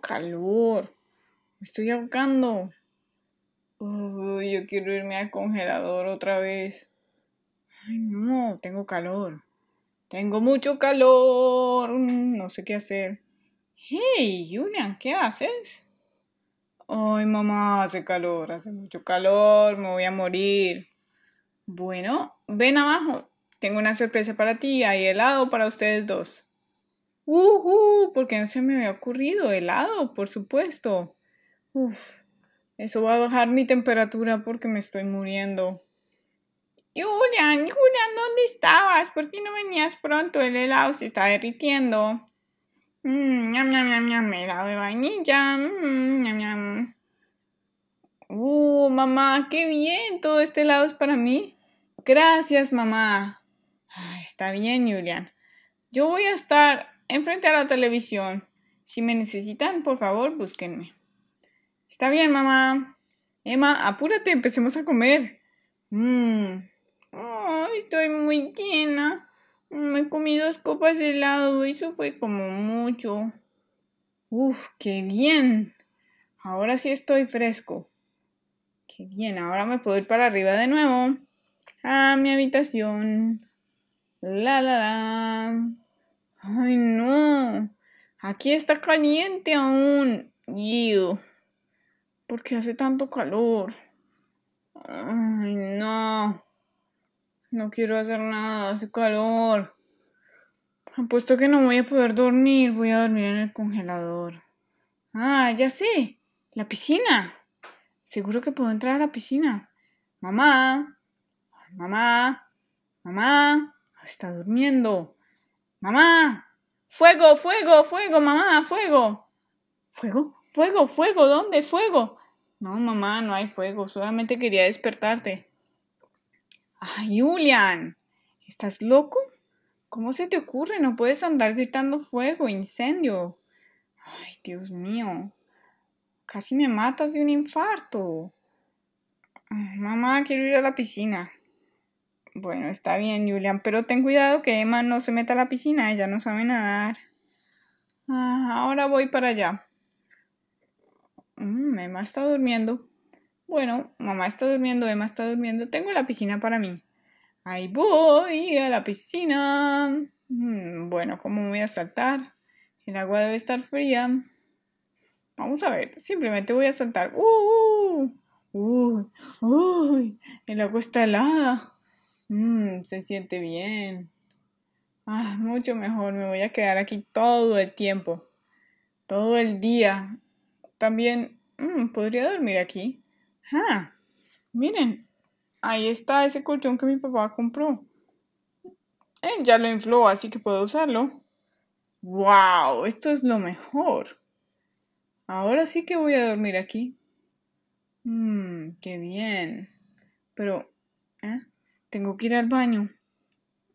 calor. Me estoy ahogando. Uy, yo quiero irme al congelador otra vez. Ay, no, tengo calor. Tengo mucho calor. No sé qué hacer. Hey, Julian, ¿qué haces? Ay, mamá, hace calor, hace mucho calor, me voy a morir. Bueno, ven abajo. Tengo una sorpresa para ti. Hay helado para ustedes dos uh porque no se me había ocurrido. Helado, por supuesto. Uf, eso va a bajar mi temperatura porque me estoy muriendo. Julian, Julian, ¿dónde estabas? ¿Por qué no venías pronto? El helado se está derritiendo. Mmm, ñam, ñam, ñam, ñam, helado de vainilla. Mmm, Uh, mamá, qué bien, todo este helado es para mí. Gracias, mamá. Ah, está bien, Julian. Yo voy a estar enfrente a la televisión. Si me necesitan, por favor, búsquenme. Está bien, mamá. Emma, apúrate, empecemos a comer. Mmm. Oh, estoy muy llena. Me mm, comí dos copas de helado. y Eso fue como mucho. Uf, qué bien. Ahora sí estoy fresco. Qué bien, ahora me puedo ir para arriba de nuevo. A mi habitación. La la la. Ay, no. Aquí está caliente aún. Yo. ¿Por qué hace tanto calor? Ay, no. No quiero hacer nada, hace calor. Apuesto que no voy a poder dormir, voy a dormir en el congelador. Ah, ya sé. La piscina. Seguro que puedo entrar a la piscina. Mamá. Mamá. Mamá. Está durmiendo. Mamá, fuego, fuego, fuego, mamá, fuego. ¿Fuego? Fuego, fuego, ¿dónde? Fuego. No, mamá, no hay fuego, solamente quería despertarte. Ay, Julian, ¿estás loco? ¿Cómo se te ocurre? No puedes andar gritando fuego, incendio. Ay, Dios mío. Casi me matas de un infarto. Mamá, quiero ir a la piscina. Bueno, está bien, Julian, pero ten cuidado que Emma no se meta a la piscina, ella no sabe nadar. Ah, ahora voy para allá. Mm, Emma está durmiendo. Bueno, mamá está durmiendo, Emma está durmiendo. Tengo la piscina para mí. Ahí voy a la piscina. Mm, bueno, ¿cómo voy a saltar? El agua debe estar fría. Vamos a ver, simplemente voy a saltar. ¡Uh! uh! ¡Uy! ¡Uy! El agua está helada. Mmm, se siente bien. Ah, mucho mejor, me voy a quedar aquí todo el tiempo, todo el día. También, mmm, podría dormir aquí. Ah, miren, ahí está ese colchón que mi papá compró. Él ya lo infló, así que puedo usarlo. ¡Wow! Esto es lo mejor. Ahora sí que voy a dormir aquí. Mmm, qué bien. Pero, ¿eh? tengo que ir al baño.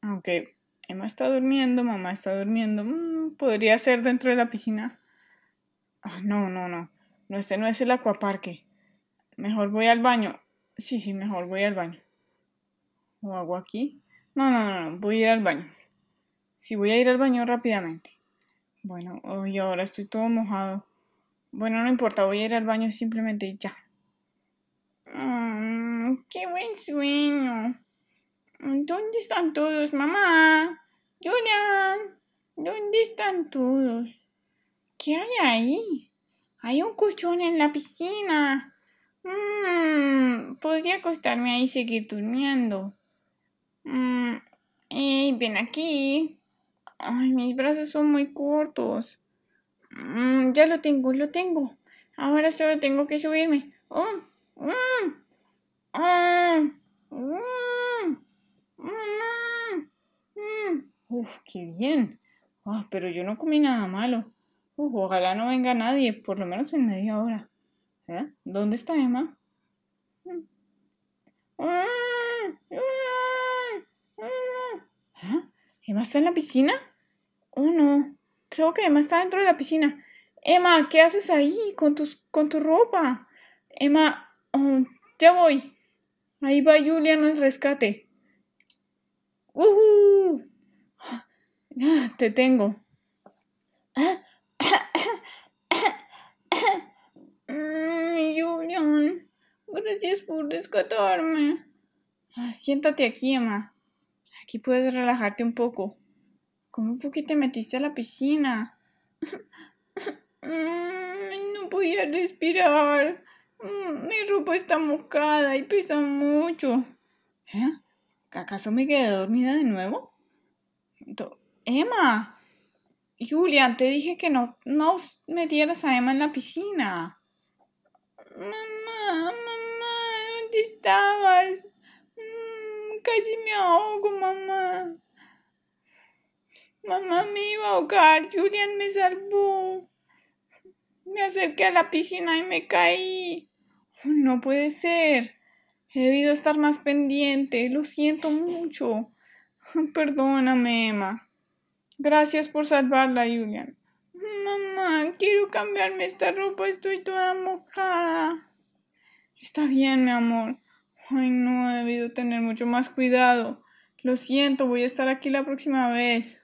aunque Emma está durmiendo, mamá está durmiendo. Mm, podría ser dentro de la piscina. Ah, no, no, no. No, este no es el acuaparque. Mejor voy al baño. Sí, sí, mejor voy al baño. ¿O hago aquí? No, no, no, voy a ir al baño. Sí, voy a ir al baño rápidamente. Bueno, hoy ahora estoy todo mojado. Bueno, no importa, voy a ir al baño simplemente y ya. Mm, ¡Qué buen sueño! ¿Dónde están todos, mamá? Julian, ¿dónde están todos? ¿Qué hay ahí? Hay un colchón en la piscina. Mmm, podría acostarme ahí y seguir durmiendo. Mmm, hey, ven aquí. Ay, mis brazos son muy cortos. Mmm, ya lo tengo, lo tengo. Ahora solo tengo que subirme. Oh, ¡Mmm! Uf, qué bien. Ah, pero yo no comí nada malo. ojalá no venga nadie, por lo menos en media hora. ¿Eh? ¿Dónde está Emma? Mm. Ah, ah, ¿Emma está en la piscina? Oh, no. Creo que Emma está dentro de la piscina. Emma, ¿qué haces ahí con, tus, con tu ropa? Emma, oh, ya voy. Ahí va Julian al rescate. te tengo. Mm, Julian, gracias por rescatarme. Ah, siéntate aquí, Emma. Aquí puedes relajarte un poco. ¿Cómo fue que te metiste a la piscina? Mm, no podía respirar. Mm, mi ropa está mojada y pesa mucho. ¿Eh? ¿Acaso me quedé dormida de nuevo? Emma, Julian, te dije que no, no metieras a Emma en la piscina. Mamá, mamá, ¿dónde estabas? Mm, casi me ahogo, mamá. Mamá me iba a ahogar, Julian me salvó. Me acerqué a la piscina y me caí. Oh, no puede ser. He debido estar más pendiente. Lo siento mucho. Perdóname, Emma. Gracias por salvarla, Julian. Mamá, quiero cambiarme esta ropa, estoy toda mojada. Está bien, mi amor. Ay, no, he debido tener mucho más cuidado. Lo siento, voy a estar aquí la próxima vez.